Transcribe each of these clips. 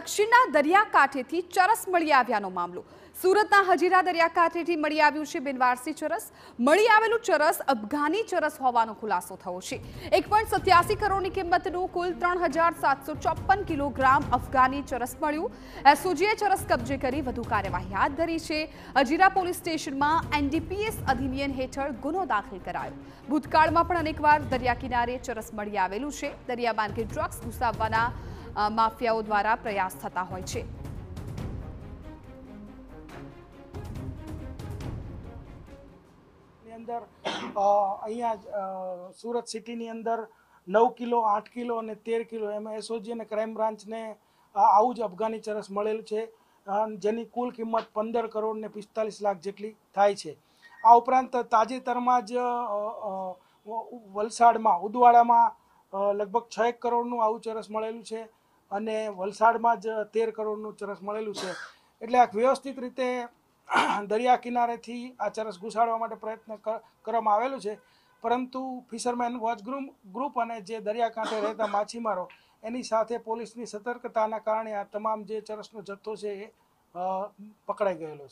દક્ષિણના દરિયાકાંઠેથી ચરસ મળી આવ્યાનો મામલો સુરતના હજીરા દરિયાકાંઠેથી મળી આવ્યું છે બિનવારસી ચરસ મળી આવેલું ચરસ અફઘાની ચરસ હોવાનો ખુલાસો થયો છે એક પોઈન્ટ સત્યાસી કરોડની કિંમતનું કુલ ત્રણ હજાર સાતસો ચોપન કિલોગ્રામ અફઘાની ચરસ મળ્યું એસઓજીએ ચરસ કબજે કરી વધુ કાર્યવાહી હાથ ધરી છે હજીરા પોલીસ સ્ટેશનમાં એનડીપીએસ અધિનિયમ હેઠળ ગુનો દાખલ કરાયો ભૂતકાળમાં પણ અનેકવાર દરિયા કિનારે ચરસ મળી આવેલું છે દરિયાબાન કે ડ્રગ્સ ઘુસાવવાના માફિયાઓ દ્વારા પ્રયાસ થતા હોય છે અંદર અહીંયા સુરત સિટીની અંદર નવ કિલો આઠ કિલો અને તેર કિલો એમાં એસઓજી અને ક્રાઇમ બ્રાન્ચને આવું જ અફઘાની ચરસ મળેલું છે જેની કુલ કિંમત પંદર કરોડ ને પિસ્તાલીસ લાખ જેટલી થાય છે આ ઉપરાંત તાજેતરમાં જ વલસાડમાં ઉદવાડામાં લગભગ છ એક કરોડનું આવું ચરસ મળેલું છે અને વલસાડમાં જ તેર કરોડનું ચરસ મળેલું છે એટલે આ વ્યવસ્થિત રીતે દરિયા કિનારેથી આ ચરસ ઘુસાડવા માટે પ્રયત્ન કરવામાં આવેલું છે પરંતુ ફિશરમેન વોચ ગ્રુપ ગ્રુપ અને જે દરિયાકાંઠે રહેતા માછીમારો એની સાથે પોલીસની સતર્કતાના કારણે આ તમામ જે ચરસનો જથ્થો છે એ પકડાઈ ગયેલો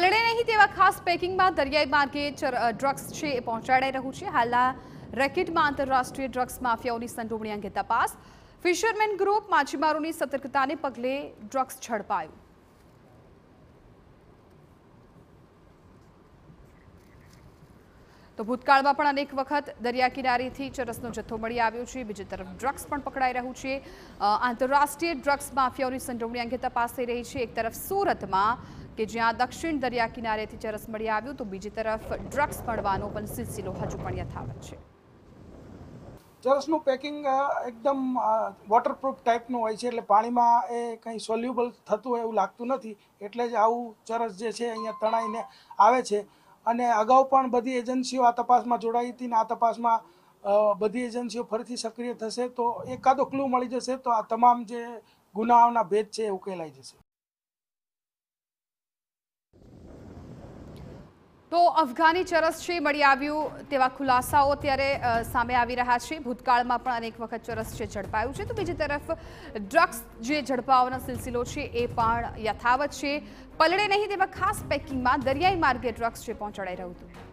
છે પલડે નહીં તેવા ખાસ પેકિંગમાં દરિયાઈ માર્ગે ડ્રગ્સ છે એ પહોંચાડાઈ રહ્યું છે હાલના રેકેટમાં આંતરરાષ્ટ્રીય ડ્રગ્સ માફિયાઓની સંડોવણી અંગે તપાસ ફિશરમેન ગ્રુપ માછીમારોની સતર્કતાને પગલે ડ્રગ્સ ઝડપાયું તો ભૂતકાળમાં પણ અનેક વખત દરિયા કિનારેથી ચરસનો જથ્થો મળી આવ્યો છે બીજી તરફ ડ્રગ્સ પણ પકડાઈ રહ્યું છે આંતરરાષ્ટ્રીય ડ્રગ્સ માફિયાઓની સંડોવણી અંગે તપાસ થઈ રહી છે એક તરફ સુરતમાં કે જ્યાં દક્ષિણ દરિયા કિનારેથી ચરસ મળી આવ્યું તો બીજી તરફ ડ્રગ્સ મળવાનો પણ સિલસિલો હજુ પણ યથાવત છે ચરસનું પેકિંગ એકદમ વોટરપ્રૂફ ટાઈપનું હોય છે એટલે પાણીમાં એ કંઈ સોલ્યુબલ થતું હોય એવું લાગતું નથી એટલે જ આવું ચરસ જે છે અહીંયા તણાઈને આવે છે અને અગાઉ પણ બધી એજન્સીઓ આ તપાસમાં જોડાઈ હતી ને આ તપાસમાં બધી એજન્સીઓ ફરીથી સક્રિય થશે તો એકાદો ક્લુ મળી જશે તો આ તમામ જે ગુનાઓના ભેદ છે એ ઉકેલાઈ જશે તો અફઘાની ચરસ છે મળી આવ્યું તેવા ખુલાસાઓ ત્યારે સામે આવી રહ્યા છે ભૂતકાળમાં પણ અનેક વખત ચરસ છે ઝડપાયું છે તો બીજી તરફ ડ્રગ્સ જે ઝડપાવાનો સિલસિલો છે એ પણ યથાવત છે પલળે નહીં તેમાં ખાસ પેકિંગમાં દરિયાઈ માર્ગે ડ્રગ્સ છે પહોંચાડાઈ રહ્યું હતું